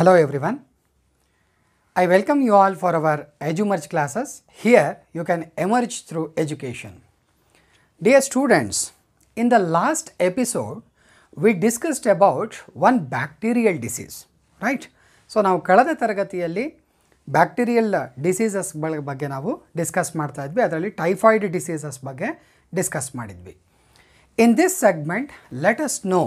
Hello everyone. I welcome you all for our EduMerge classes. Here you can emerge through education. Dear students, in the last episode, we discussed about one bacterial disease, right? So, now, ಕಳೆದ ತರಗತಿಯಲ್ಲಿ bacterial ಡಿಸೀಸಸ್ಗಳ ಬಗ್ಗೆ ನಾವು discuss ಮಾಡ್ತಾ ಇದ್ವಿ ಅದರಲ್ಲಿ typhoid diseases ಬಗ್ಗೆ discuss ಮಾಡಿದ್ವಿ in this segment let us know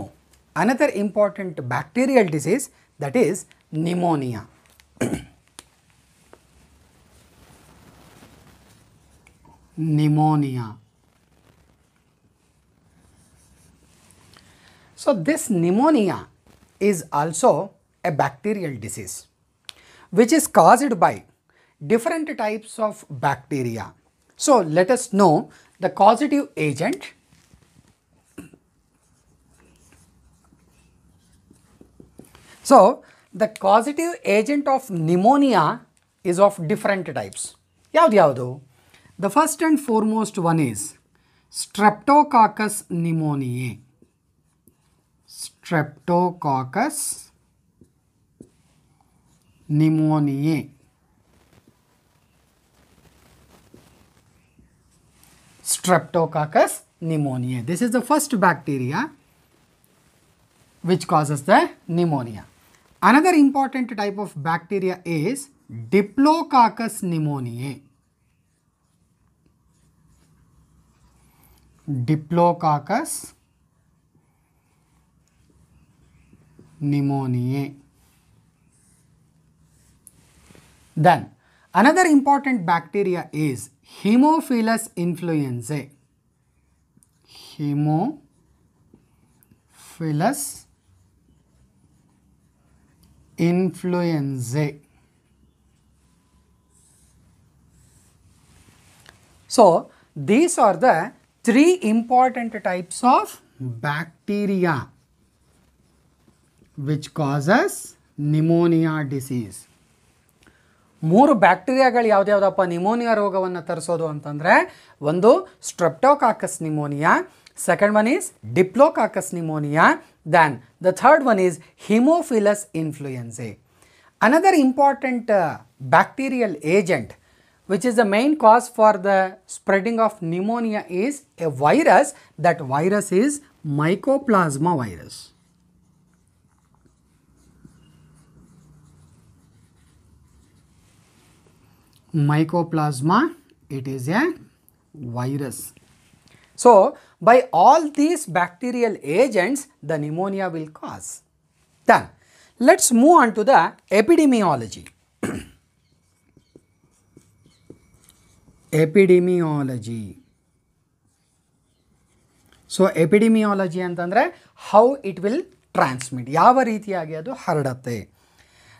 another important bacterial disease that is pneumonia. pneumonia. So, this pneumonia is also a bacterial disease which is caused by different types of bacteria. So, let us know the causative agent So, the causative agent of pneumonia is of different types. The first and foremost one is Streptococcus pneumoniae. Streptococcus pneumoniae. Streptococcus pneumoniae. This is the first bacteria which causes the pneumonia. Another important type of bacteria is Diplococcus pneumoniae. Diplococcus pneumoniae. Then another important bacteria is Haemophilus influenzae. Haemophilus influenzae so these are the three important types of bacteria which causes pneumonia disease ಮೂರು ಬ್ಯಾಕ್ಟೀರಿಯಾಗಳು ಯಾವುದಪ್ಪ pneumonia ರೋಗವನ್ನು ತರಿಸೋದು ಅಂತಂದರೆ ಒಂದು streptococcus pneumonia second one is diplococcus pneumonia Then the third one is Haemophilus influenzae. Another important uh, bacterial agent which is the main cause for the spreading of pneumonia is a virus. That virus is Mycoplasma virus. Mycoplasma, it is a virus. So, by all these bacterial agents the pneumonia will cause. Then, Let's move on to the epidemiology. epidemiology. So, epidemiology, ಅಂತಂದರೆ how it will transmit ಯಾವ ರೀತಿಯಾಗಿ ಅದು ಹರಡತ್ತೆ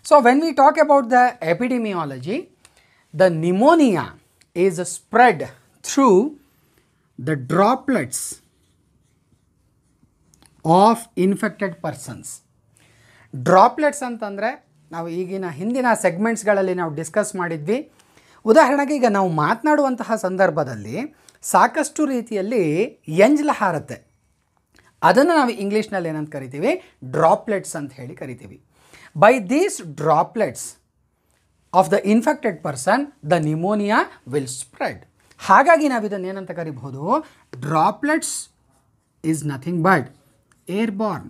so when we talk about the epidemiology the pneumonia is spread the droplets of infected persons droplets ಅಂತಂದರೆ ನಾವು ಈಗಿನ ಹಿಂದಿನ ಸೆಗ್ಮೆಂಟ್ಸ್ಗಳಲ್ಲಿ ನಾವು ಡಿಸ್ಕಸ್ ಮಾಡಿದ್ವಿ ಉದಾಹರಣೆಗೆ ಈಗ ನಾವು ಮಾತನಾಡುವಂತಹ ಸಂದರ್ಭದಲ್ಲಿ ಸಾಕಷ್ಟು ರೀತಿಯಲ್ಲಿ ಎಂಜ್ಲ ಹಾರತ್ತೆ ಅದನ್ನು ನಾವು ಇಂಗ್ಲೀಷ್ನಲ್ಲಿ ಏನಂತ ಕರಿತೀವಿ ಡ್ರಾಪ್ಲೆಟ್ಸ್ ಅಂತ ಹೇಳಿ ಕರಿತೀವಿ by these droplets of the infected person the pneumonia will spread ಹಾಗಾಗಿ ನಾವು ಇದನ್ನು ಏನಂತ ಕರಿಬಹುದು droplets is nothing but airborne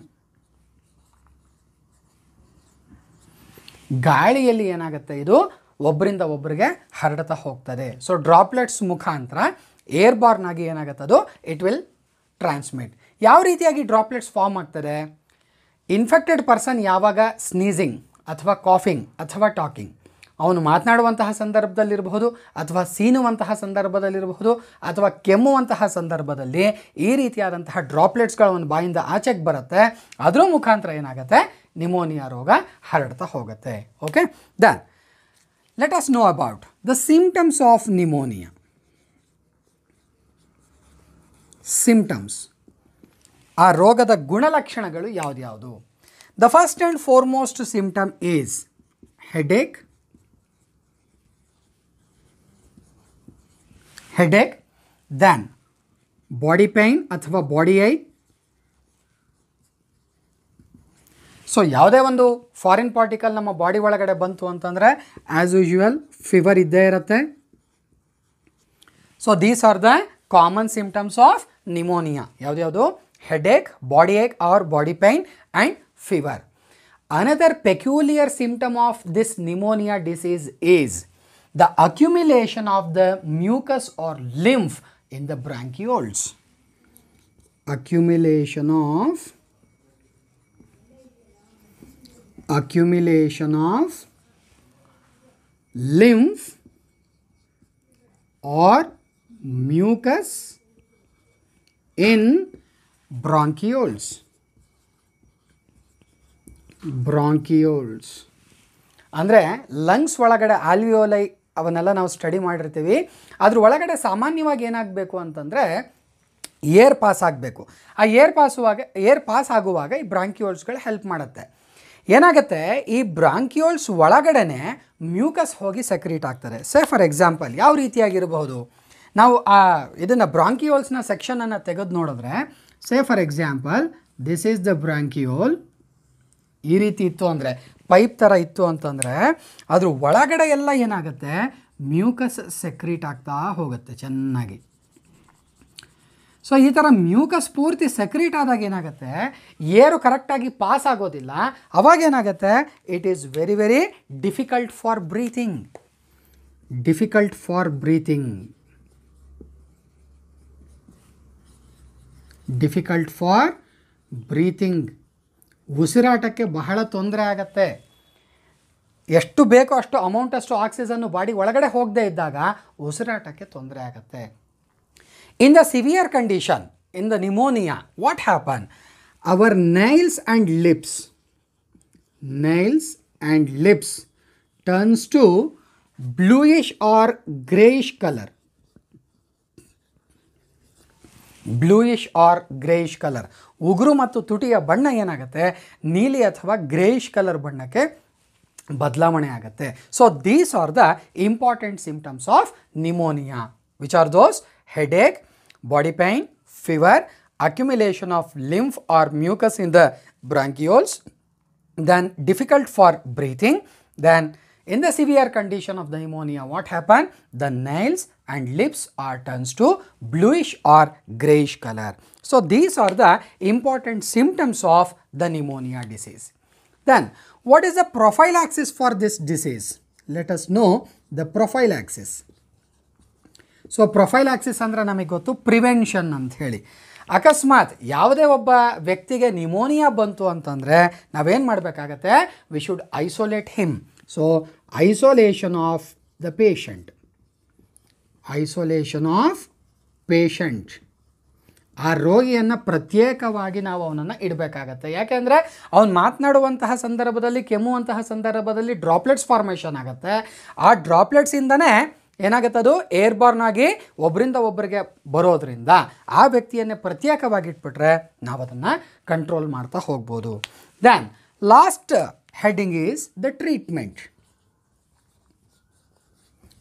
ಗಾಳಿಯಲ್ಲಿ ಏನಾಗುತ್ತೆ ಇದು ಒಬ್ಬರಿಂದ ಒಬ್ಬರಿಗೆ ಹರಡ್ತಾ ಹೋಗ್ತದೆ ಸೊ ಡ್ರಾಪ್ಲೆಟ್ಸ್ ಮುಖಾಂತರ ಏರ್ಬಾರ್ನ್ ಆಗಿ ಏನಾಗುತ್ತೆ ಅದು ಇಟ್ ವಿಲ್ ಟ್ರಾನ್ಸ್ಮಿಟ್ ಯಾವ ರೀತಿಯಾಗಿ ಡ್ರಾಪ್ಲೆಟ್ಸ್ ಫಾರ್ಮ್ ಆಗ್ತದೆ ಇನ್ಫೆಕ್ಟೆಡ್ ಪರ್ಸನ್ ಯಾವಾಗ ಸ್ನೀಸಿಂಗ್ ಅಥವಾ ಕಾಫಿಂಗ್ ಅಥವಾ ಟಾಕಿಂಗ್ ಅವನು ಮಾತನಾಡುವಂತಹ ಸಂದರ್ಭದಲ್ಲಿರಬಹುದು ಅಥವಾ ಸೀನುವಂತಹ ಸಂದರ್ಭದಲ್ಲಿರಬಹುದು ಅಥವಾ ಕೆಮ್ಮುವಂತಹ ಸಂದರ್ಭದಲ್ಲಿ ಈ ರೀತಿಯಾದಂತಹ ಡ್ರಾಪ್ಲೆಟ್ಸ್ಗಳು ಒಂದು ಬಾಯಿಂದ ಆಚೆಗೆ ಬರುತ್ತೆ ಅದರ ಮುಖಾಂತರ ಏನಾಗುತ್ತೆ ನಿಮೋನಿಯಾ ರೋಗ ಹರಡ್ತಾ ಹೋಗುತ್ತೆ okay then let us know about the symptoms of pneumonia symptoms ಆ ರೋಗದ ಗುಣಲಕ್ಷಣಗಳು ಯಾವುದ್ಯಾವುದು the first and foremost symptom is headache headache then body pain ಅಥವಾ ಬಾಡಿ ಐ ಸೊ ಯಾವುದೇ ಒಂದು ಫಾರಿನ್ ಪಾರ್ಟಿಕಲ್ ನಮ್ಮ ಬಾಡಿ ಒಳಗಡೆ ಬಂತು ಅಂತಂದರೆ ಆ್ಯಸ್ ಯೂಶುವಲ್ ಫೀವರ್ ಇದ್ದೇ ಇರುತ್ತೆ so these are the common symptoms of pneumonia ಯಾವುದ್ಯಾವುದು headache body ache or body pain and fever another peculiar symptom of this pneumonia disease is the accumulation of the mucus or lymph in the bronchioles. Accumulation of accumulation of lymph or mucus in bronchioles bronchioles ಅಂದರೆ lungs ಒಳಗಡೆ alveoli? ಅವನ್ನೆಲ್ಲ ನಾವು study ಮಾಡಿರ್ತೀವಿ ಅದ್ರ ಒಳಗಡೆ ಸಾಮಾನ್ಯವಾಗಿ ಏನಾಗಬೇಕು ಅಂತಂದರೆ ಏರ್ ಪಾಸ್ ಆಗಬೇಕು ಆ ಏರ್ ಪಾಸುವಾಗ ಏರ್ ಪಾಸ್ ಆಗುವಾಗ ಈ ಬ್ರಾಂಕ್ಯೂಲ್ಸ್ಗಳು ಹೆಲ್ಪ್ ಮಾಡುತ್ತೆ ಏನಾಗುತ್ತೆ ಈ ಬ್ರಾಂಕ್ಯೋಲ್ಸ್ ಒಳಗಡೆ ಮ್ಯೂಕಸ್ ಹೋಗಿ ಸೆಕ್ರೀಟ್ ಆಗ್ತಾರೆ ಸೇ ಫಾರ್ ಎಕ್ಸಾಂಪಲ್ ಯಾವ ರೀತಿಯಾಗಿರಬಹುದು ನಾವು ಆ ಇದನ್ನು ಬ್ರಾಂಕಿಯೋಲ್ಸ್ನ ಸೆಕ್ಷನನ್ನು ತೆಗೆದು ನೋಡಿದ್ರೆ say for example this is the bronchiole ಈ ರೀತಿ ಇತ್ತು ಅಂದರೆ ಪೈಪ್ ಥರ ಇತ್ತು ಅಂತಂದರೆ ಅದ್ರ ಒಳಗಡೆ ಎಲ್ಲ ಏನಾಗುತ್ತೆ ಮ್ಯೂಕಸ್ ಸೆಕ್ರೀಟ್ ಆಗ್ತಾ ಹೋಗುತ್ತೆ ಚೆನ್ನಾಗಿ ಸೊ ಈ ಥರ ಮ್ಯೂಕಸ್ ಪೂರ್ತಿ ಸೆಕ್ರೀಟ್ ಆದಾಗ ಏನಾಗುತ್ತೆ ಏರು ಕರೆಕ್ಟಾಗಿ ಪಾಸ್ ಆಗೋದಿಲ್ಲ ಏನಾಗುತ್ತೆ it is very very difficult for breathing difficult for breathing difficult for breathing ಉಸಿರಾಟಕ್ಕೆ ಬಹಳ ತೊಂದರೆ ಆಗತ್ತೆ ಎಷ್ಟು ಬೇಕೋ ಅಷ್ಟು ಅಮೌಂಟ್ ಅಷ್ಟು ಆಕ್ಸಿಜನ್ನು ಬಾಡಿ ಒಳಗಡೆ ಹೋಗದೇ ಇದ್ದಾಗ ಉಸಿರಾಟಕ್ಕೆ ತೊಂದರೆ ಆಗುತ್ತೆ in the severe condition in the pneumonia what happen our nails and lips nails and lips turns to bluish or greyish colour bluish or greyish colour ಉಗುರು ಮತ್ತು ತುಟಿಯ ಬಣ್ಣ ಏನಾಗುತ್ತೆ ನೀಲಿ ಅಥವಾ ಗ್ರೇಯಿಶ್ ಕಲರ್ ಬಣ್ಣಕ್ಕೆ ಬದಲಾವಣೆ ಆಗುತ್ತೆ so these are the important symptoms of pneumonia which are those headache body pain fever accumulation of lymph or mucus in the bronchioles, then difficult for breathing, then in the severe condition of the pneumonia, what happened? The nails, and lips are turns to bluish or grayish color. So, these are the important symptoms of the pneumonia disease. Then, what is the prophylaxis for this disease? Let us know the prophylaxis. So prophylaxis ಅಂದರೆ ನಮಗೆ ಗೊತ್ತು prevention ಅಂತ ಹೇಳಿ ಅಕಸ್ಮಾತ್ ಯಾವುದೇ ಒಬ್ಬ ವ್ಯಕ್ತಿಗೆ pneumonia ಬಂತು ಅಂತಂದರೆ ನಾವೇನು ಮಾಡಬೇಕಾಗತ್ತೆ we should isolate him so isolation of the patient isolation of patient ಆ ರೋಗಿಯನ್ನು ಪ್ರತ್ಯೇಕವಾಗಿ ನಾವು ಅವನನ್ನು ಇಡಬೇಕಾಗತ್ತೆ ಯಾಕೆಂದರೆ ಅವನು ಮಾತನಾಡುವಂತಹ ಸಂದರ್ಭದಲ್ಲಿ ಕೆಮ್ಮುವಂತಹ ಸಂದರ್ಭದಲ್ಲಿ ಡ್ರಾಪ್ಲೆಟ್ಸ್ ಫಾರ್ಮೇಷನ್ ಆಗುತ್ತೆ ಆ ಡ್ರಾಪ್ಲೆಟ್ಸಿಂದನೇ ಏನಾಗುತ್ತೆ ಅದು ಏರ್ಬಾರ್ನ್ ಆಗಿ ಒಬ್ಬರಿಂದ ಒಬ್ಬರಿಗೆ ಬರೋದರಿಂದ ಆ ವ್ಯಕ್ತಿಯನ್ನೇ ಪ್ರತ್ಯೇಕವಾಗಿ ಇಟ್ಬಿಟ್ರೆ ನಾವು ಅದನ್ನು ಕಂಟ್ರೋಲ್ ಮಾಡ್ತಾ ಹೋಗ್ಬೋದು then last heading is the treatment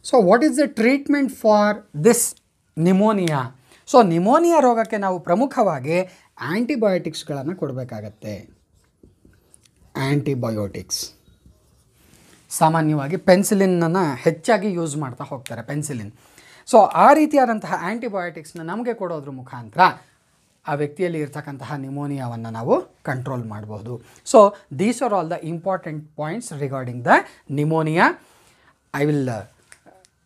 so what is the treatment for this pneumonia so pneumonia ರೋಗಕ್ಕೆ ನಾವು ಪ್ರಮುಖವಾಗಿ ಆ್ಯಂಟಿಬಯೋಟಿಕ್ಸ್ಗಳನ್ನು ಕೊಡಬೇಕಾಗತ್ತೆ ಆ್ಯಂಟಿಬಯೋಟಿಕ್ಸ್ ಸಾಮಾನ್ಯವಾಗಿ ಪೆನ್ಸಿಲಿನ್ನನ್ನು ಹೆಚ್ಚಾಗಿ ಯೂಸ್ ಮಾಡ್ತಾ ಹೋಗ್ತಾರೆ ಪೆನ್ಸಿಲಿನ್ ಸೊ ಆ ರೀತಿಯಾದಂತಹ ಆ್ಯಂಟಿಬಯೋಟಿಕ್ಸ್ನ ನಮಗೆ ಕೊಡೋದ್ರ ಮುಖಾಂತರ ಆ ವ್ಯಕ್ತಿಯಲ್ಲಿ ಇರ್ತಕ್ಕಂತಹ ನಿಮೋನಿಯಾವನ್ನು ನಾವು ಕಂಟ್ರೋಲ್ ಮಾಡ್ಬೋದು so these are all the important points regarding the pneumonia I will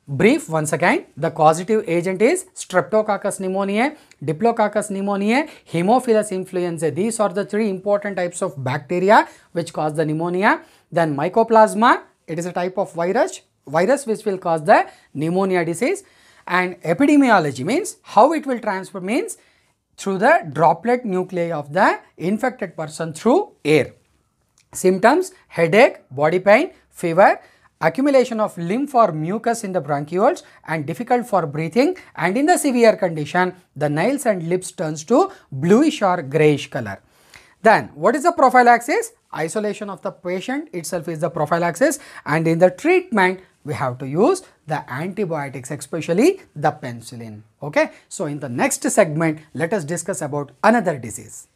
Brief once again, the causative agent is Streptococcus pneumoniae, Diplococcus pneumoniae, Haemophilus influenzae. These are the three important types of bacteria which cause the pneumonia. Then Mycoplasma, it is a type of virus, virus which will cause the pneumonia disease. And epidemiology means how it will transfer means through the droplet nuclei of the infected person through air. Symptoms, headache, body pain, fever, accumulation of lymph or mucus in the bronchioles and difficult for breathing and in the severe condition the nails and lips turns to bluish or grayish color. Then what is the prophylaxis? Isolation of the patient itself is the prophylaxis and in the treatment we have to use the antibiotics especially the penicillin. Okay. So in the next segment let us discuss about another disease.